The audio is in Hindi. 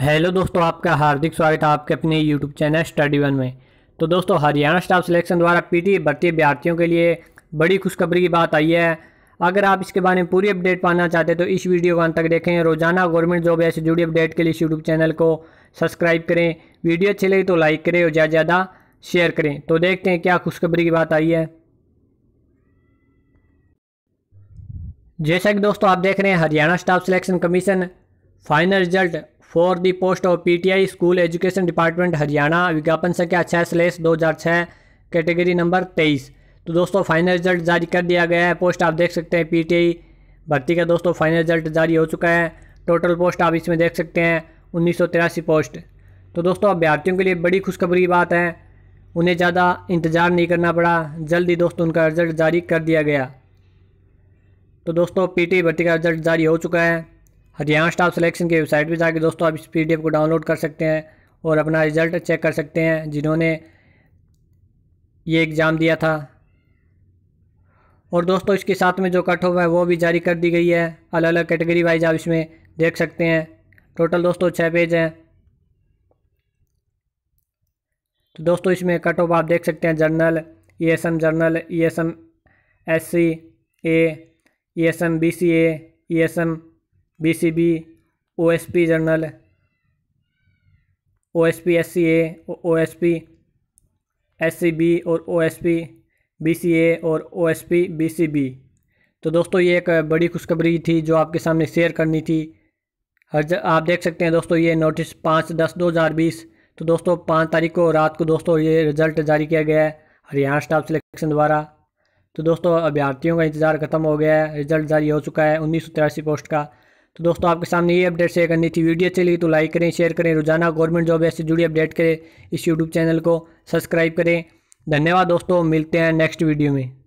हेलो दोस्तों आपका हार्दिक स्वागत है आपके अपने यूट्यूब चैनल स्टडी वन में तो दोस्तों हरियाणा स्टाफ सिलेक्शन द्वारा पीटी भर्ती अभ्यर्थियों के लिए बड़ी खुशखबरी की बात आई है अगर आप इसके बारे में पूरी अपडेट पाना चाहते हैं तो इस वीडियो को अंत तक देखें रोजाना गवर्नमेंट जॉब ऐसे जुड़ी अपडेट के लिए इस यूट्यूब चैनल को सब्सक्राइब करें वीडियो अच्छी लगी तो लाइक करें और ज़्यादा ज़्यादा शेयर करें तो देखते हैं क्या खुशखबरी की बात आई है जैसा कि दोस्तों आप देख रहे हैं Haryana staff selection commission final result for the post of PTI school education department Haryana विज्ञापन संख्या छः स्लेस दो हज़ार छः कैटेगरी नंबर तेईस तो दोस्तों फाइनल रिजल्ट जारी कर दिया गया है पोस्ट आप देख सकते हैं पीटीआई भर्ती का दोस्तों फाइनल रिजल्ट जारी हो चुका है टोटल पोस्ट आप इसमें देख सकते हैं उन्नीस पोस्ट तो दोस्तों अभ्यर्थियों के लिए बड़ी खुशखबरी की बात है उन्हें ज़्यादा इंतज़ार नहीं करना पड़ा जल्दी दोस्तों उनका रिजल्ट जारी कर दिया गया तो दोस्तों पीटी भर्ती का रिजल्ट जारी हो चुका है हरियाणा स्टाफ सिलेक्शन की वेबसाइट पर जाके दोस्तों आप इस पी को डाउनलोड कर सकते हैं और अपना रिज़ल्ट चेक कर सकते हैं जिन्होंने ये एग्ज़ाम दिया था और दोस्तों इसके साथ में जो कट ऑफ है वो भी जारी कर दी गई है अलग अलग कैटेगरी वाइज आप इसमें देख सकते हैं टोटल दोस्तों छः पेज हैं तो दोस्तों इसमें कट ऑफ आप देख सकते हैं general E S M general E S M S C A E S M B C A E S M BCB OSP general OSP SCA OSP SCB और ओएसपी बीसीए और ओएसपी बीसीबी तो दोस्तों ये एक बड़ी खुशखबरी थी जो आपके सामने शेयर करनी थी हर ज आप देख सकते हैं दोस्तों ये नोटिस पाँच दस दो हज़ार बीस तो दोस्तों पाँच तारीख को रात को दोस्तों ये रिजल्ट जारी किया गया है हरियाणा स्टाफ सिलेक्शन द्वारा तो दोस्तों अभ्यर्थियों का इंतज़ार खत्म हो गया है रिजल्ट जारी हो चुका है उन्नीस पोस्ट का तो दोस्तों आपके सामने ये अपडेट शेयर करनी थी वीडियो अच्छी लगी तो लाइक करें शेयर करें रोजाना गवर्नमेंट जॉब ऐसे जुड़ी अपडेट करें इस यूट्यूब चैनल को सब्सक्राइब करें धन्यवाद दोस्तों मिलते हैं नेक्स्ट वीडियो में